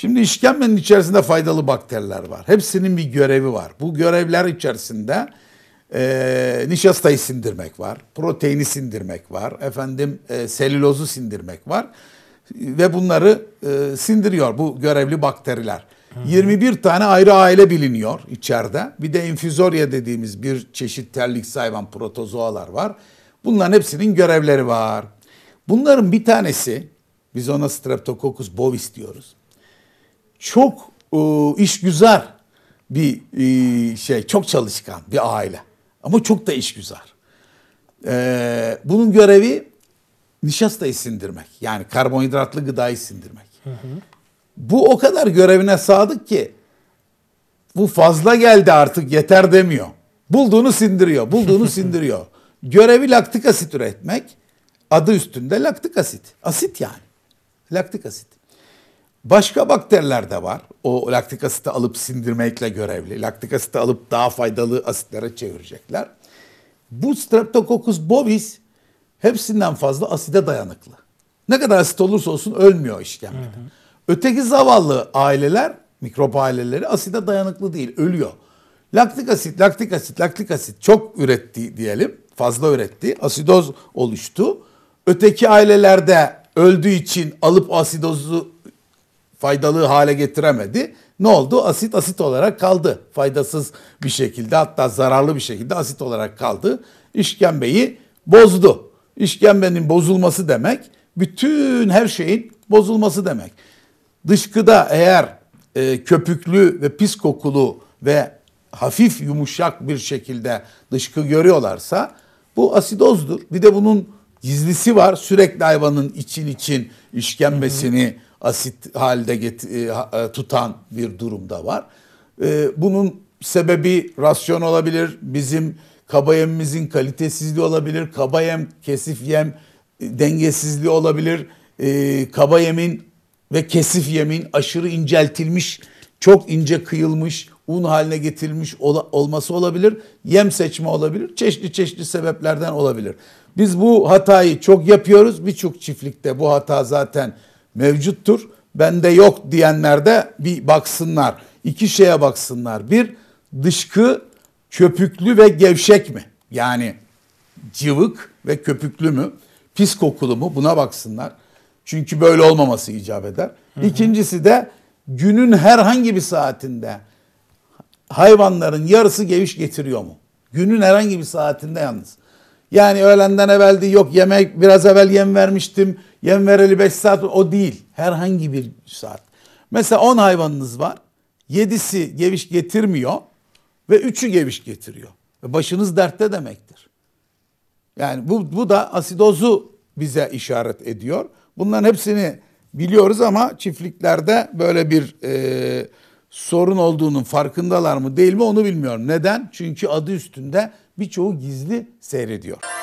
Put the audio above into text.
Şimdi işkembenin içerisinde faydalı bakteriler var. Hepsinin bir görevi var. Bu görevler içerisinde e, nişastayı sindirmek var, proteini sindirmek var, efendim e, selülozu sindirmek var ve bunları e, sindiriyor bu görevli bakteriler. Hı. 21 tane ayrı aile biliniyor içeride. Bir de infüzorya dediğimiz bir çeşit terlik hayvan protozoalar var. Bunların hepsinin görevleri var. Bunların bir tanesi biz ona Streptococcus bovis diyoruz çok e, işgüzar bir e, şey, çok çalışkan bir aile. Ama çok da işgüzar. E, bunun görevi nişastayı sindirmek. Yani karbonhidratlı gıdayı sindirmek. Hı hı. Bu o kadar görevine sadık ki bu fazla geldi artık yeter demiyor. Bulduğunu sindiriyor, bulduğunu sindiriyor. Görevi laktik asit üretmek. Adı üstünde laktik asit. Asit yani. Laktik asit. Başka bakteriler de var. O laktik asiti alıp sindirmekle görevli. Laktik asiti alıp daha faydalı asitlere çevirecekler. Bu Streptococcus bovis hepsinden fazla aside dayanıklı. Ne kadar asit olursa olsun ölmüyor işkembede. Öteki zavallı aileler, mikrop aileleri aside dayanıklı değil, ölüyor. Laktik asit, laktik asit, laktik asit çok üretti diyelim. Fazla üretti. Asidoz oluştu. Öteki ailelerde öldüğü için alıp asidozu faydalı hale getiremedi. Ne oldu? Asit asit olarak kaldı. Faydasız bir şekilde hatta zararlı bir şekilde asit olarak kaldı. İşkembeyi bozdu. İşkembenin bozulması demek bütün her şeyin bozulması demek. Dışkıda eğer e, köpüklü ve pis kokulu ve hafif yumuşak bir şekilde dışkı görüyorlarsa bu asidozdur. Bir de bunun gizlisi var. Sürekli hayvanın için için işkembesini hı hı asit halde get, e, e, tutan bir durumda var. E, bunun sebebi rasyon olabilir, bizim kaba yemimizin kalitesizliği olabilir, kaba yem, kesif yem dengesizliği olabilir, e, kaba yemin ve kesif yemin aşırı inceltilmiş, çok ince kıyılmış, un haline getirilmiş olması olabilir, yem seçme olabilir, çeşitli çeşitli sebeplerden olabilir. Biz bu hatayı çok yapıyoruz. Birçok çiftlikte bu hata zaten mevcuttur. Bende yok diyenler de bir baksınlar. İki şeye baksınlar. Bir dışkı köpüklü ve gevşek mi? Yani cıvık ve köpüklü mü? Pis kokulu mu? Buna baksınlar. Çünkü böyle olmaması icap eder. Hı hı. İkincisi de günün herhangi bir saatinde hayvanların yarısı geviş getiriyor mu? Günün herhangi bir saatinde yalnız. Yani öğlenden evveldi yok yemek biraz evvel yem vermiştim. Yem vereli 5 saat o değil. Herhangi bir saat. Mesela 10 hayvanınız var. 7'si geviş getirmiyor ve 3'ü geviş getiriyor. Ve başınız dertte demektir. Yani bu, bu da asidozu bize işaret ediyor. Bunların hepsini biliyoruz ama çiftliklerde böyle bir e, sorun olduğunun farkındalar mı değil mi onu bilmiyorum. Neden? Çünkü adı üstünde birçoğu gizli seyrediyor.